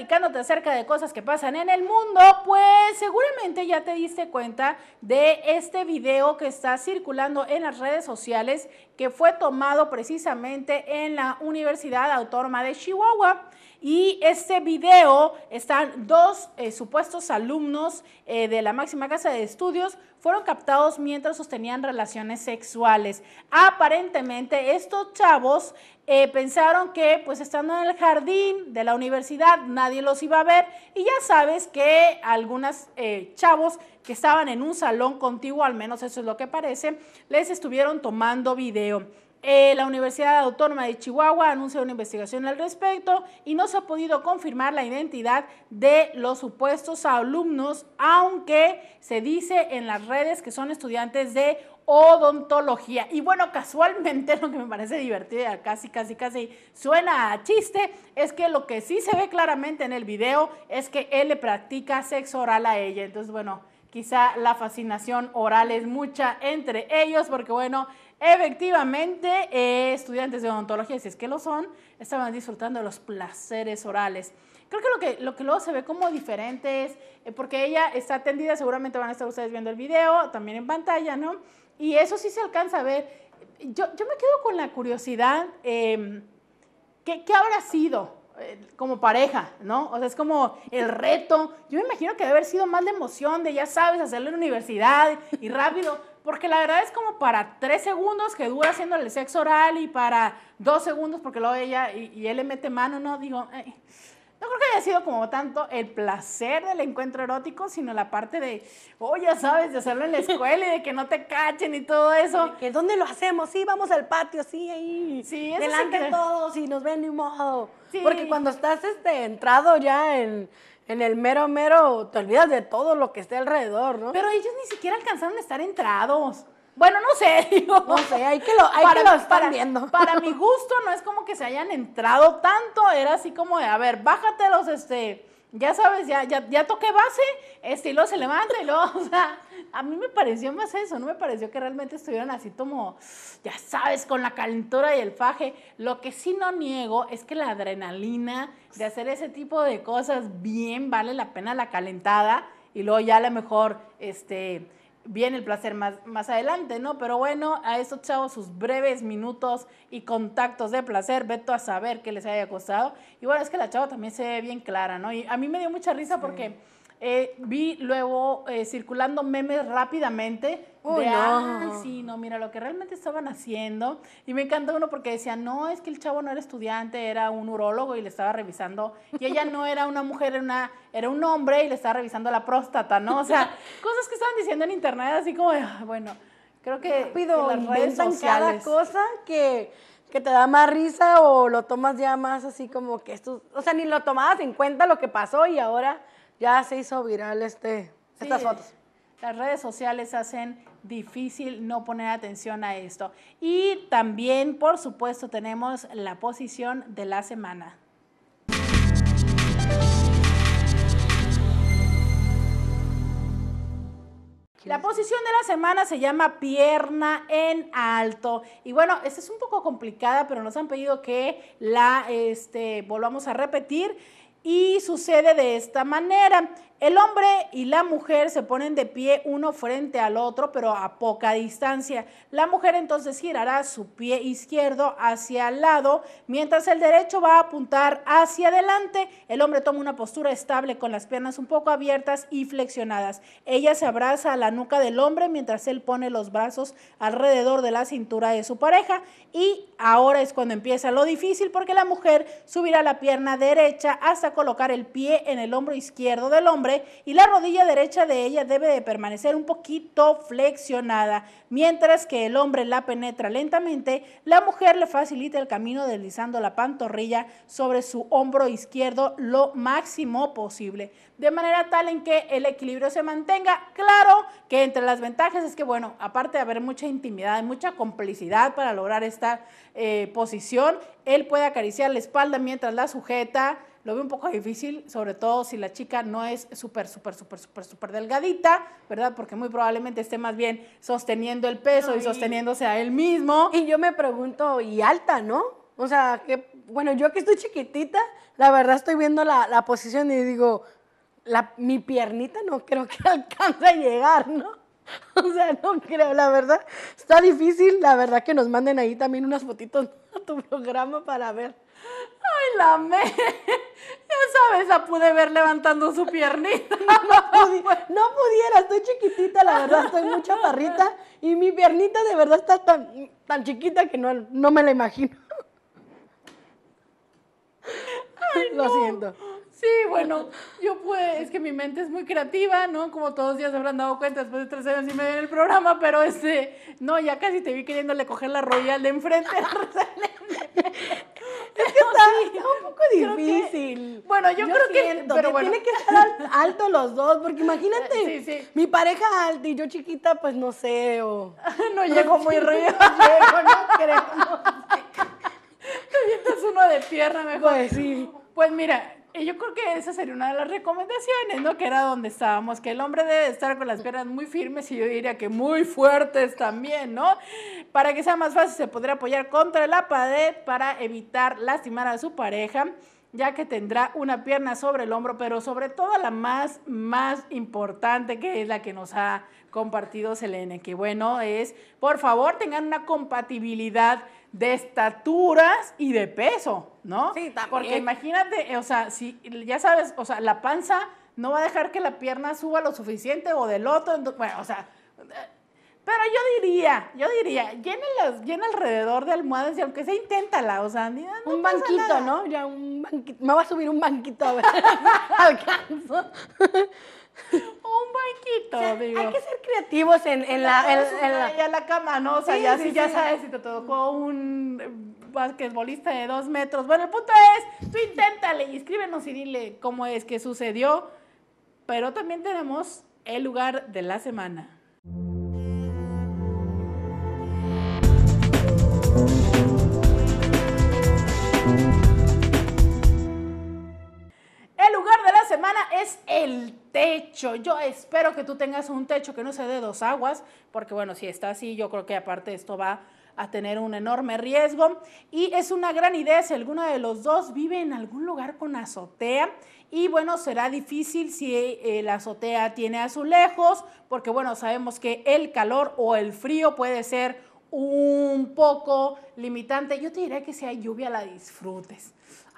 acercándote acerca de cosas que pasan en el mundo, pues seguramente ya te diste cuenta de este video que está circulando en las redes sociales que fue tomado precisamente en la Universidad Autónoma de Chihuahua. Y este video están dos eh, supuestos alumnos eh, de la máxima casa de estudios fueron captados mientras sostenían relaciones sexuales. Aparentemente estos chavos eh, pensaron que pues estando en el jardín de la universidad nadie los iba a ver y ya sabes que algunos chavos que estaban en un salón contiguo, al menos eso es lo que parece, les estuvieron tomando video. Eh, la Universidad Autónoma de Chihuahua anuncia una investigación al respecto y no se ha podido confirmar la identidad de los supuestos alumnos, aunque se dice en las redes que son estudiantes de odontología. Y bueno, casualmente lo que me parece divertido, casi, casi, casi suena a chiste, es que lo que sí se ve claramente en el video es que él le practica sexo oral a ella. Entonces, bueno, quizá la fascinación oral es mucha entre ellos, porque bueno, Efectivamente, eh, estudiantes de odontología, si es que lo son, estaban disfrutando de los placeres orales. Creo que lo que, lo que luego se ve como diferentes, eh, porque ella está atendida, seguramente van a estar ustedes viendo el video, también en pantalla, ¿no? Y eso sí se alcanza a ver. Yo, yo me quedo con la curiosidad, eh, ¿qué, habrá sido? Eh, como pareja, ¿no? O sea, es como el reto. Yo me imagino que debe haber sido más de emoción de, ya sabes, hacerlo en la universidad y rápido porque la verdad es como para tres segundos que dura haciéndole el sexo oral y para dos segundos porque luego ella y, él le mete mano, ¿no? Digo, no creo que haya sido como tanto el placer del encuentro erótico, sino la parte de, oh, ya sabes, de hacerlo en la escuela y de que no te cachen y todo eso. ¿Dónde lo hacemos? Sí, vamos al patio, sí, ahí. Sí, Delante de todos y nos ven ni modo. Porque cuando estás este, entrado ya en en el mero, mero, te olvidas de todo lo que esté alrededor, ¿no? Pero ellos ni siquiera alcanzaron a estar entrados. Bueno, no sé, digo. No sé, hay que lo, hay que viendo. Para mi gusto, no es como que se hayan entrado tanto. Era así como de, a ver, los, este ya sabes, ya, ya, toqué base, estilo y luego se levanta y luego, o sea, a mí me pareció más eso, no me pareció que realmente estuvieran así como, ya sabes, con la calentura y el faje. Lo que sí no niego es que la adrenalina de hacer ese tipo de cosas bien vale la pena la calentada y luego ya a lo mejor, este, viene el placer más, más adelante, ¿no? Pero bueno, a estos chavos sus breves minutos y contactos de placer, veto a saber qué les haya costado. Y bueno, es que la chava también se ve bien clara, ¿no? Y a mí me dio mucha risa porque eh, vi luego eh, circulando memes rápidamente de, Ah, sí, no, mira lo que realmente estaban haciendo. Y me encantó uno porque decía, no, es que el chavo no era estudiante, era un urólogo y le estaba revisando. Y ella no era una mujer, era, una, era un hombre y le estaba revisando la próstata, ¿no? O sea, cosas que estaban diciendo en internet, así como, ah, bueno, creo que, Rápido, las cada cosa que que te da más risa o lo tomas ya más así como que esto, o sea, ni lo tomabas en cuenta lo que pasó y ahora ya se hizo viral este, estas fotos. Las redes sociales hacen difícil no poner atención a esto. Y también, por supuesto, tenemos la posición de la semana. La posición de la semana se llama pierna en alto. Y bueno, esta es un poco complicada, pero nos han pedido que la este, volvamos a repetir y sucede de esta manera. El hombre y la mujer se ponen de pie uno frente al otro, pero a poca distancia. La mujer entonces girará su pie izquierdo hacia el lado, mientras el derecho va a apuntar hacia adelante. El hombre toma una postura estable con las piernas un poco abiertas y flexionadas. Ella se abraza a la nuca del hombre mientras él pone los brazos alrededor de la cintura de su pareja. Y ahora es cuando empieza lo difícil porque la mujer subirá la pierna derecha hasta colocar el pie en el hombro izquierdo del hombre y la rodilla derecha de ella debe de permanecer un poquito flexionada, mientras que el hombre la penetra lentamente, la mujer le facilita el camino deslizando la pantorrilla sobre su hombro izquierdo lo máximo posible, de manera tal en que el equilibrio se mantenga. Claro que entre las ventajas es que, bueno, aparte de haber mucha intimidad, y mucha complicidad para lograr esta eh, posición, él puede acariciar la espalda mientras la sujeta, lo veo un poco difícil, sobre todo si la chica no es súper, súper, súper, súper, súper delgadita, ¿verdad? Porque muy probablemente esté más bien sosteniendo el peso y, sosteniéndose a él mismo. Y yo me pregunto, ¿y alta, no? O sea, que, bueno, yo que estoy chiquitita, la verdad estoy viendo la, la posición y digo, mi piernita no creo que alcance a llegar, ¿no? O sea, no creo, la verdad. Está difícil, la verdad que nos manden ahí también unas fotitos a tu programa para ver Ay, la me. Ya sabes, la pude ver levantando su piernita. No, pudiera, estoy chiquitita, la verdad, estoy mucha parrita, Y mi piernita de verdad está tan, tan chiquita que no, no me la imagino. Lo siento. Sí, bueno, yo pues, es que mi mente es muy creativa, ¿no? Como todos días se habrán dado cuenta después de tres años y medio en el programa, pero este, no, ya casi te vi queriéndole coger la royal de enfrente. difícil. bueno, yo, creo que, tiene que estar alto los dos, porque imagínate, mi pareja alta y yo chiquita, pues no sé, o no, llego muy río, no, no creo. No, es uno de tierra mejor. Pues Pues mira, y yo creo que esa sería una de las recomendaciones, ¿no? Que era donde estábamos, que el hombre debe estar con las piernas muy firmes y yo diría que muy fuertes también, ¿no? Para que sea más fácil se podría apoyar contra la pared para evitar lastimar a su pareja ya que tendrá una pierna sobre el hombro, pero sobre todo la más, más importante, que es la que nos ha compartido Selene, que bueno, es, por favor, tengan una compatibilidad de estaturas y de peso, ¿no? Sí, también. Porque imagínate, eh, o sea, si ya sabes, o sea, la panza no va a dejar que la pierna suba lo suficiente o del otro, bueno, o sea, eh, pero yo diría, yo diría, llena, alrededor de almohadas y aunque sea, inténtala, o sea, no Un banquito, ¿no? Ya un banquito, me va a subir un banquito a ver, alcanzo. Hay que ser creativos en, en la, en, la, la, cama, ¿no? O sea, ya, ya sabes si te tocó un eh, basquetbolista de dos metros. Bueno, el punto es, tú inténtale y escríbenos y dile cómo es que sucedió. Pero también tenemos el lugar de la semana. es el techo. Yo espero que tú tengas un techo que no se dé dos aguas, porque bueno, si está así, yo creo que aparte esto va a tener un enorme riesgo. Y es una gran idea si alguno de los dos vive en algún lugar con azotea. Y bueno, será difícil si eh, la azotea tiene azulejos, porque bueno, sabemos que el calor o el frío puede ser un poco limitante. Yo te diré que si hay lluvia la disfrutes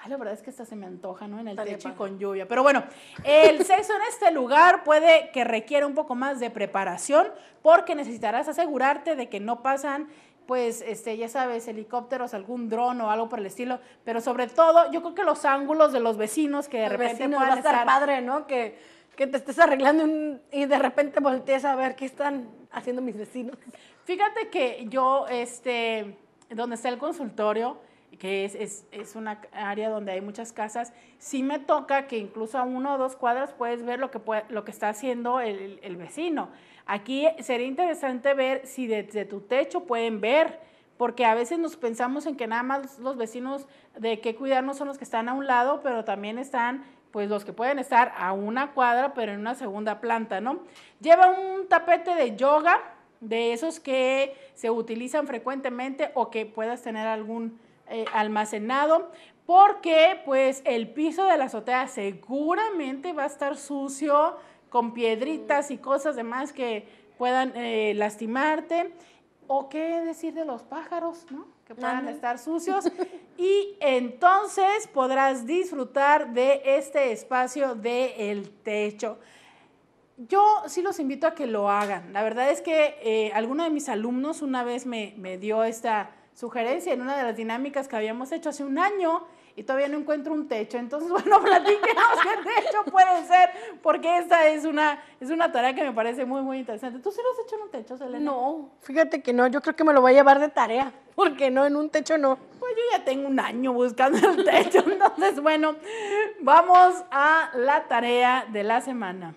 la verdad es que esta se me antoja, ¿no? En el techo y con lluvia. Pero bueno, el sexo en este lugar puede que requiera un poco más de preparación porque necesitarás asegurarte de que no pasan pues este, ya sabes, helicópteros, algún dron o algo por el estilo, pero sobre todo, yo creo que los ángulos de los vecinos que de repente vecino, va estar, padre, ¿no? Que, que te estés arreglando y de repente voltees a ver qué están haciendo mis vecinos. Fíjate que yo este donde está el consultorio, que es, una área donde hay muchas casas, si me toca que incluso a uno o dos cuadras puedes ver lo que, lo que está haciendo el, vecino. Aquí sería interesante ver si desde tu techo pueden ver, porque a veces nos pensamos en que nada más los vecinos de qué cuidarnos son los que están a un lado, pero también están pues los que pueden estar a una cuadra, pero en una segunda planta, ¿no? Lleva un tapete de yoga, de esos que se utilizan frecuentemente o que puedas tener algún eh, almacenado porque pues el piso de la azotea seguramente va a estar sucio con piedritas y cosas demás que puedan eh, lastimarte o qué decir de los pájaros, ¿no? Que puedan estar sucios. Y entonces podrás disfrutar de este espacio del techo. Yo sí los invito a que lo hagan. La verdad es que eh, alguno de mis alumnos una vez me, me dio esta sugerencia en una de las dinámicas que habíamos hecho hace un año y todavía no encuentro un techo. Entonces, bueno, platíquenos qué techo puede ser, porque esta es una, es una tarea que me parece muy, muy interesante. ¿Tú sí lo has hecho en un techo, Selena? No, fíjate que no, yo creo que me lo voy a llevar de tarea, porque no, en un techo no. Pues yo ya tengo un año buscando el techo, entonces, bueno, vamos a la tarea de la semana.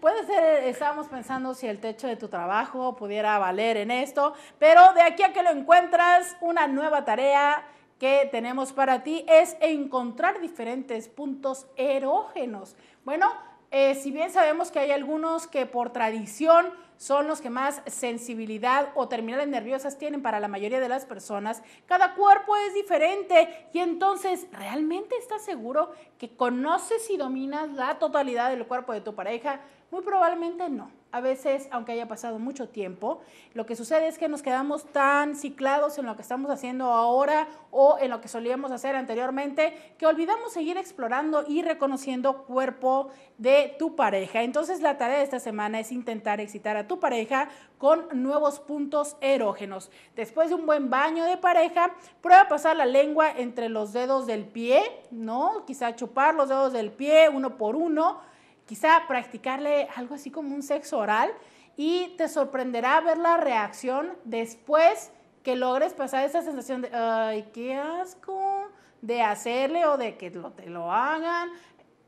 Puede ser, estábamos pensando si el techo de tu trabajo pudiera valer en esto, pero de aquí a que lo encuentras, una nueva tarea que tenemos para ti es encontrar diferentes puntos erógenos. Bueno, eh, si bien sabemos que hay algunos que por tradición son los que más sensibilidad o terminales nerviosas tienen para la mayoría de las personas, cada cuerpo es diferente y entonces realmente estás seguro que conoces y dominas la totalidad del cuerpo de tu pareja. Muy probablemente no. A veces, aunque haya pasado mucho tiempo, lo que sucede es que nos quedamos tan ciclados en lo que estamos haciendo ahora o en lo que solíamos hacer anteriormente que olvidamos seguir explorando y reconociendo cuerpo de tu pareja. Entonces, la tarea de esta semana es intentar excitar a tu pareja con nuevos puntos erógenos. Después de un buen baño de pareja, prueba pasar la lengua entre los dedos del pie, ¿no? Quizá chupar los dedos del pie uno por uno quizá practicarle algo así como un sexo oral y te sorprenderá ver la reacción después que logres pasar esa sensación de, ay, qué asco, de hacerle o de que lo, te lo hagan.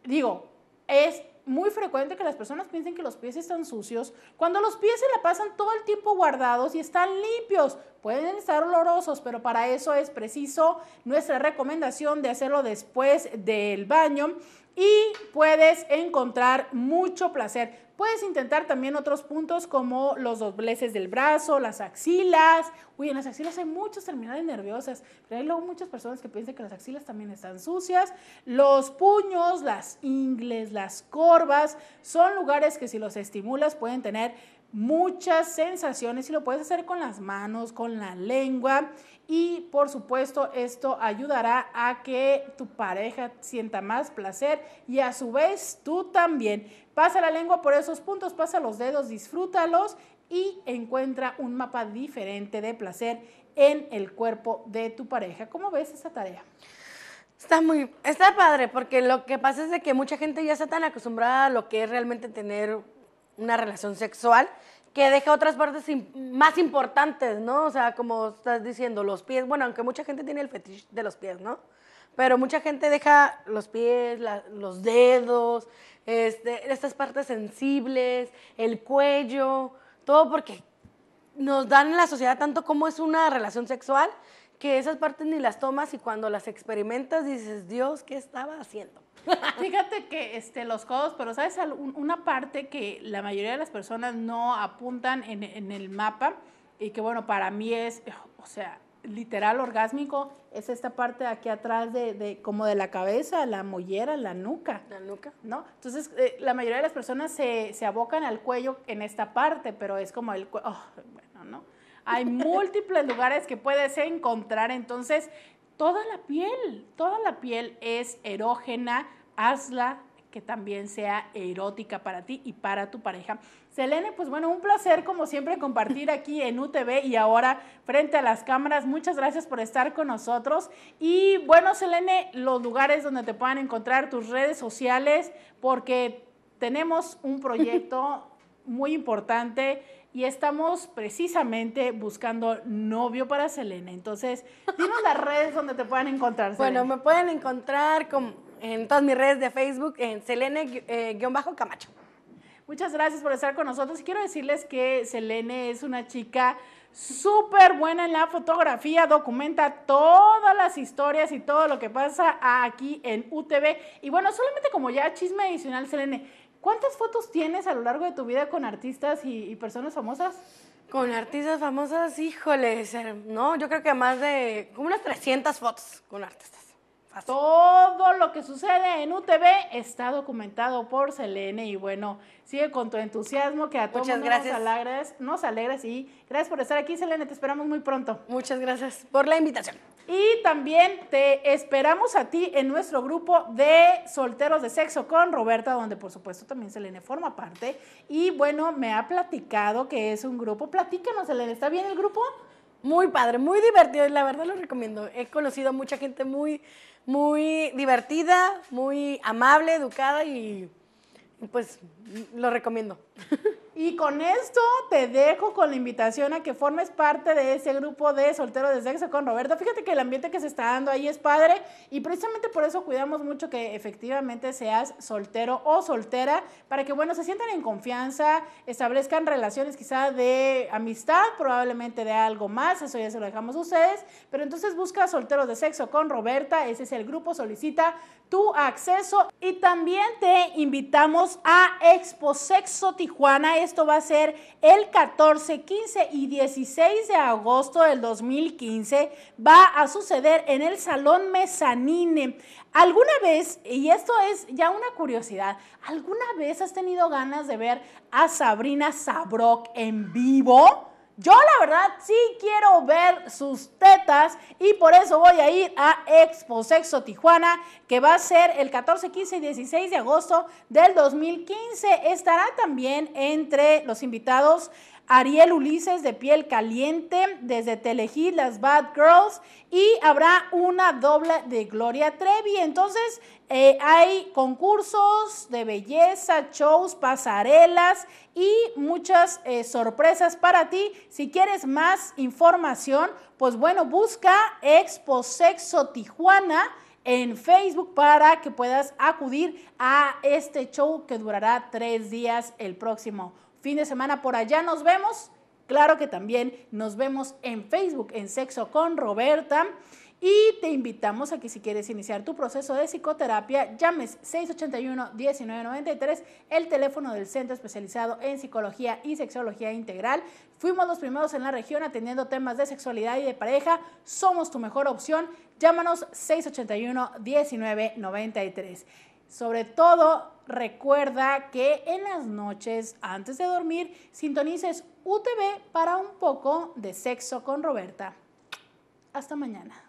Digo, es muy frecuente que las personas piensen que los pies están sucios, cuando los pies se la pasan todo el tiempo guardados y están limpios. Pueden estar olorosos, pero para eso es preciso nuestra recomendación de hacerlo después del baño y puedes encontrar mucho placer. Puedes intentar también otros puntos como los dobleces del brazo, las axilas. Uy, en las axilas hay muchas terminales nerviosas, pero hay luego muchas personas que piensan que las axilas también están sucias. Los puños, las ingles, las corvas, son lugares que si los estimulas pueden tener muchas sensaciones y lo puedes hacer con las manos, con la lengua y por supuesto, esto ayudará a que tu pareja sienta más placer y a su vez tú también. Pasa la lengua por esos puntos, pasa los dedos, disfrútalos y encuentra un mapa diferente de placer en el cuerpo de tu pareja. ¿Cómo ves esa tarea? Está muy, está padre, porque lo que pasa es de que mucha gente ya está tan acostumbrada a lo que es realmente tener una relación sexual, que deja otras partes más importantes, ¿no? O sea, como estás diciendo, los pies, bueno, aunque mucha gente tiene el fetiche de los pies, ¿no? Pero mucha gente deja los pies, los dedos, este, estas partes sensibles, el cuello, todo porque nos dan en la sociedad tanto como es una relación sexual que esas partes ni las tomas y cuando las experimentas dices, Dios, ¿qué estaba haciendo? Fíjate que este, los codos, pero sabes una parte que la mayoría de las personas no apuntan en, el mapa y que bueno, para mí es, o sea, literal orgásmico, es esta parte aquí atrás de, como de la cabeza, la mollera, la nuca. La nuca. ¿No? Entonces, eh, la mayoría de las personas se, abocan al cuello en esta parte, pero es como el cuello, oh, bueno, ¿no? Hay múltiples lugares que puedes encontrar, entonces Toda la piel, toda la piel es erógena, hazla que también sea erótica para ti y para tu pareja. Selene, pues bueno, un placer como siempre compartir aquí en UTV y ahora frente a las cámaras. Muchas gracias por estar con nosotros. Y bueno, Selene, los lugares donde te puedan encontrar tus redes sociales, porque tenemos un proyecto muy importante y estamos precisamente buscando novio para Selena. Entonces, dinos las redes donde te puedan encontrar. Bueno, me pueden encontrar en todas mis redes de Facebook en Selene-Camacho. Eh, Muchas gracias por estar con nosotros. Y quiero decirles que Selene es una chica súper buena en la fotografía, documenta todas las historias y todo lo que pasa aquí en UTV. Y bueno, solamente como ya chisme adicional, Selene, ¿Cuántas fotos tienes a lo largo de tu vida con artistas y, personas famosas? Con artistas famosas, Híjole, eh, no, yo creo que más de como unas 300 fotos con artistas. Todo lo que sucede en UTV está documentado por Selene y bueno, sigue con tu entusiasmo que a todos nos alegres, nos alegres y gracias por estar aquí, Selene, te esperamos muy pronto. Muchas gracias por la invitación. Y también te esperamos a ti en nuestro grupo de solteros de sexo con Roberta, donde por supuesto también Selene forma parte. Y bueno, me ha platicado que es un grupo. Platícanos, Selene, ¿está bien el grupo? Muy padre, muy divertido, la verdad lo recomiendo. He conocido a mucha gente muy, muy divertida, muy amable, educada y pues lo recomiendo. Y con esto te dejo con la invitación a que formes parte de ese grupo de solteros de sexo con Roberta. Fíjate que el ambiente que se está dando ahí es padre y precisamente por eso cuidamos mucho que efectivamente seas soltero o soltera para que, bueno, se sientan en confianza, establezcan relaciones quizá de amistad, probablemente de algo más, eso ya se lo dejamos a ustedes, pero entonces busca solteros de sexo con Roberta, ese es el grupo, solicita tu acceso y también te invitamos a Expo Sexo Tijuana esto va a ser el 14, 15 y 16 de agosto del 2015. Va a suceder en el Salón Mezzanine. ¿Alguna vez, y esto es ya una curiosidad, ¿alguna vez has tenido ganas de ver a Sabrina Sabrok en vivo? Yo la verdad sí quiero ver sus tetas y por eso voy a ir a Expo Sexo Tijuana, que va a ser el 14, 15 y 16 de agosto del 2015. Estará también entre los invitados Ariel Ulises de Piel Caliente, desde Telehit, Las Bad Girls, y habrá una doble de Gloria Trevi. Entonces, eh, hay concursos de belleza, shows, pasarelas y muchas eh, sorpresas para ti. Si quieres más información, pues bueno, busca Expo Sexo Tijuana en Facebook para que puedas acudir a este show que durará tres días el próximo Fin de semana por allá nos vemos. Claro que también nos vemos en Facebook, en Sexo con Roberta. Y te invitamos a que si quieres iniciar tu proceso de psicoterapia, llames 681-1993, el teléfono del Centro Especializado en Psicología y Sexología Integral. Fuimos los primeros en la región atendiendo temas de sexualidad y de pareja. Somos tu mejor opción. Llámanos 681-1993. Sobre todo, recuerda que en las noches, antes de dormir, sintonices UTV para un poco de sexo con Roberta. Hasta mañana.